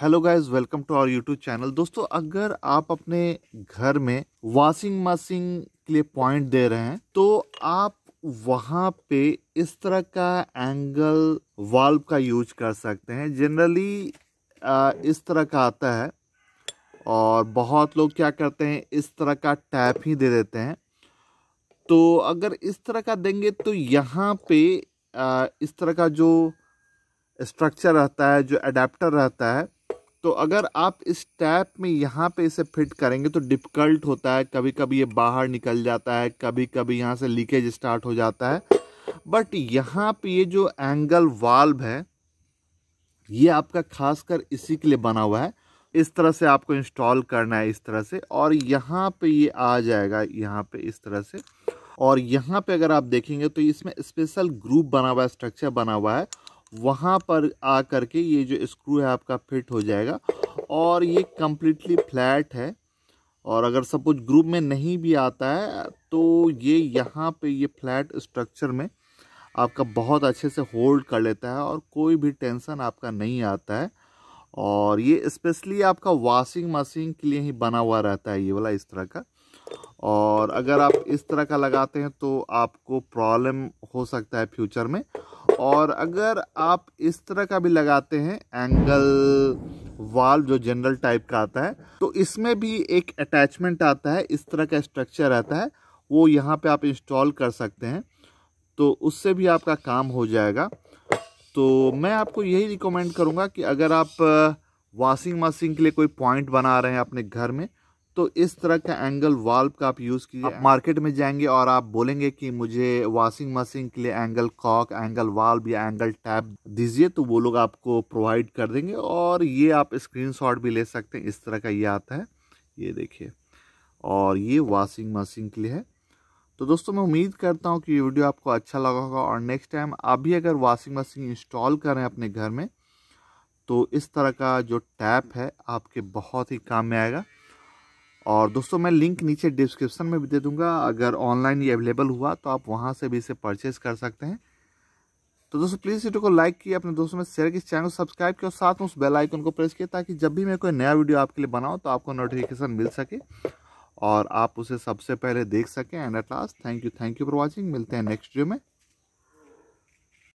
hello guys welcome to our YouTube channel दोस्तों अगर आप अपने घर में वॉशिंग मशीन के लिए पॉइंट दे रहे हैं तो आप वहाँ पे इस तरह का एंगल वाल्व का यूज कर सकते हैं जनरली इस तरह का आता है और बहुत लोग क्या करते हैं इस तरह का टैप ही दे देते हैं तो अगर इस तरह का देंगे तो यहाँ पे इस तरह का जो स्ट्रक्चर रहता है जो अडेप्टर रहता है तो अगर आप इस टैप में यहाँ पे इसे फिट करेंगे तो डिफ़िकल्ट होता है कभी कभी ये बाहर निकल जाता है कभी कभी यहाँ से लीकेज स्टार्ट हो जाता है बट यहाँ पे ये जो एंगल वाल्व है ये आपका खासकर इसी के लिए बना हुआ है इस तरह से आपको इंस्टॉल करना है इस तरह से और यहाँ पे ये आ जाएगा यहाँ पे इस तरह से और यहाँ पे अगर आप देखेंगे तो इसमें स्पेशल ग्रुप बना हुआ है स्ट्रक्चर बना हुआ है वहाँ पर आ कर के ये जो स्क्रू है आपका फिट हो जाएगा और ये कम्प्लीटली फ्लैट है और अगर सब कुछ ग्रुप में नहीं भी आता है तो ये यहाँ पे ये फ्लैट स्ट्रक्चर में आपका बहुत अच्छे से होल्ड कर लेता है और कोई भी टेंशन आपका नहीं आता है और ये स्पेशली आपका वॉशिंग मशीन के लिए ही बना हुआ रहता है ये वाला इस तरह का और अगर आप इस तरह का लगाते हैं तो आपको प्रॉब्लम हो सकता है फ्यूचर में और अगर आप इस तरह का भी लगाते हैं एंगल वाल जो जनरल टाइप का आता है तो इसमें भी एक अटैचमेंट आता है इस तरह का स्ट्रक्चर आता है वो यहाँ पे आप इंस्टॉल कर सकते हैं तो उससे भी आपका काम हो जाएगा तो मैं आपको यही रिकमेंड करूँगा कि अगर आप वॉशिंग uh, मशीन के लिए कोई पॉइंट बना रहे हैं अपने घर में तो इस तरह का एंगल वाल्व का आप यूज़ कीजिए आप मार्केट में जाएंगे और आप बोलेंगे कि मुझे वॉशिंग मशीन के लिए एंगल कॉक एंगल वाल्व या एंगल टैब दीजिए तो वो लोग आपको प्रोवाइड कर देंगे और ये आप स्क्रीनशॉट भी ले सकते हैं इस तरह का ये आता है ये देखिए और ये वॉशिंग मशीन के लिए है तो दोस्तों मैं उम्मीद करता हूँ कि ये वीडियो आपको अच्छा लगा होगा और नेक्स्ट टाइम आप भी अगर वॉशिंग मशीन इंस्टॉल करें अपने घर में तो इस तरह का जो टैप है आपके बहुत ही काम में आएगा और दोस्तों मैं लिंक नीचे डिस्क्रिप्शन में भी दे दूंगा अगर ऑनलाइन ये अवेलेबल हुआ तो आप वहाँ से भी इसे परचेज़ कर सकते हैं तो दोस्तों प्लीज़ वीडियो को लाइक किए अपने दोस्तों में शेयर किस चैनल को सब्सक्राइब किया और साथ में उस बेल आइकन को प्रेस किया ताकि जब भी मैं कोई नया वीडियो आपके लिए बनाऊँ तो आपको नोटिफिकेशन मिल सके और आप उसे सबसे पहले देख सकें and at last thank you thank you for watching मिलते हैं नेक्स्ट वीडियो में